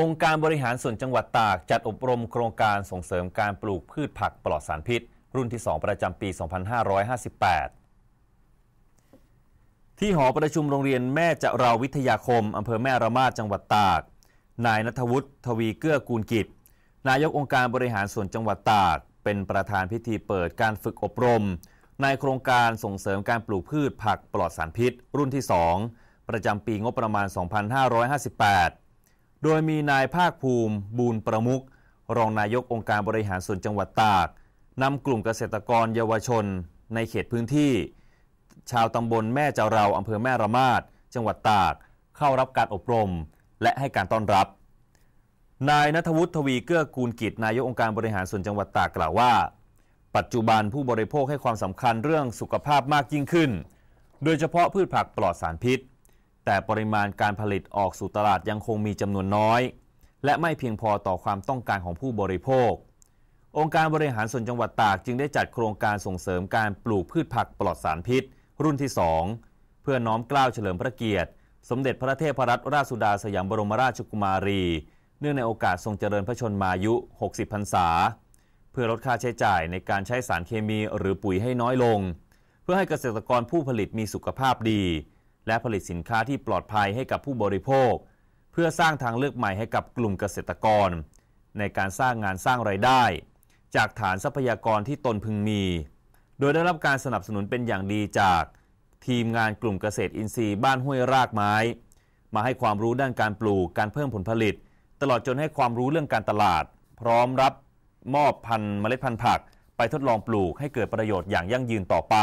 องค์การบริหารส่วนจังหวัดตาก จัดอบรมโครงการส่งเสริมการปลูกพืชผักปลอดสารพิษ รุ่นที่ 2 ประจำปี 2558 ที่หอประชุมโรงเรียนแม่จะราวิทยาคมอำเภอแม่ระมาดจังหวัดตาก นายนัทวุฒิทวีเกื้อกูลกิจ นายกองค์การบริหารส่วนจังหวัดตาก เป็นประธานพิธีเปิดการฝึกอบรม ในโครงการส่งเสริมการปลูกพืชผักปลอดสารพิษ รุ่นที่ 2 ประจำปีงบประมาณ 2558โดยมีนายภาคภูมิบูนประมุกรองนายกองค์การบริหารส่วนจังหวัดตากนำกลุ่มเกษตรกรเยาวชน ในเขตพื้นที่ ชาวตำบลแม่เจ้าเราอำเภอแม่ระมาดจังหวัดตาก เข้ารับการอบรมและให้การต้อนรับ นายนัทวุฒิทวีเกื้อกูลกิจนายกองค์การบริหารส่วนจังหวัดตากกล่าวว่า ปัจจุบันผู้บริโภคให้ความสำคัญเรื่องสุขภาพมากยิ่งขึ้น โดยเฉพาะพืชผักปลอดสารพิษแต่ปริมาณการผลิตออกสู่ตลาดยังคงมีจำนวนน้อย และไม่เพียงพอต่อความต้องการของผู้บริโภค องค์การบริหารส่วนจังหวัดตากจึงได้จัดโครงการส่งเสริมการปลูกพืชผักปลอดสารพิษ รุ่นที่ 2 เพื่อน้อมกล้าวเฉลิมพระเกียรติ สมเด็จพระเทพรัตนราชสุดาสยามบรมราชกุมารี เนื่องในโอกาสทรงเจริญพระชนมายุ 60 พรรษา เพื่อลดค่าใช้จ่ายในการใช้สารเคมีหรือปุ๋ยให้น้อยลง เพื่อให้เกษตรกรผู้ผลิตมีสุขภาพดีและผลิตสินค้าที่ปลอดภัยให้กับผู้บริโภค เพื่อสร้างทางเลือกใหม่ให้กับกลุ่มเกษตรกร ในการสร้างงานสร้างไรายได้ จากฐานทรัพยากรที่ตนพึงมี โดยได้รับการสนับสนุนเป็นอย่างดีจากทีมงานกลุ่มเกษตรอินทรีย์บ้านห้วยรากไม้ มาให้ความรู้ด้านการปลูกการเพิ่มผลผลิต ตลอดจนให้ความรู้เรื่องการตลาด พร้อมรับมอบพันธุ์เมล็ดพันธุ์ผักไปทดลองปลูกให้เกิดประโยชน์อย่างยั่งยืนต่อไป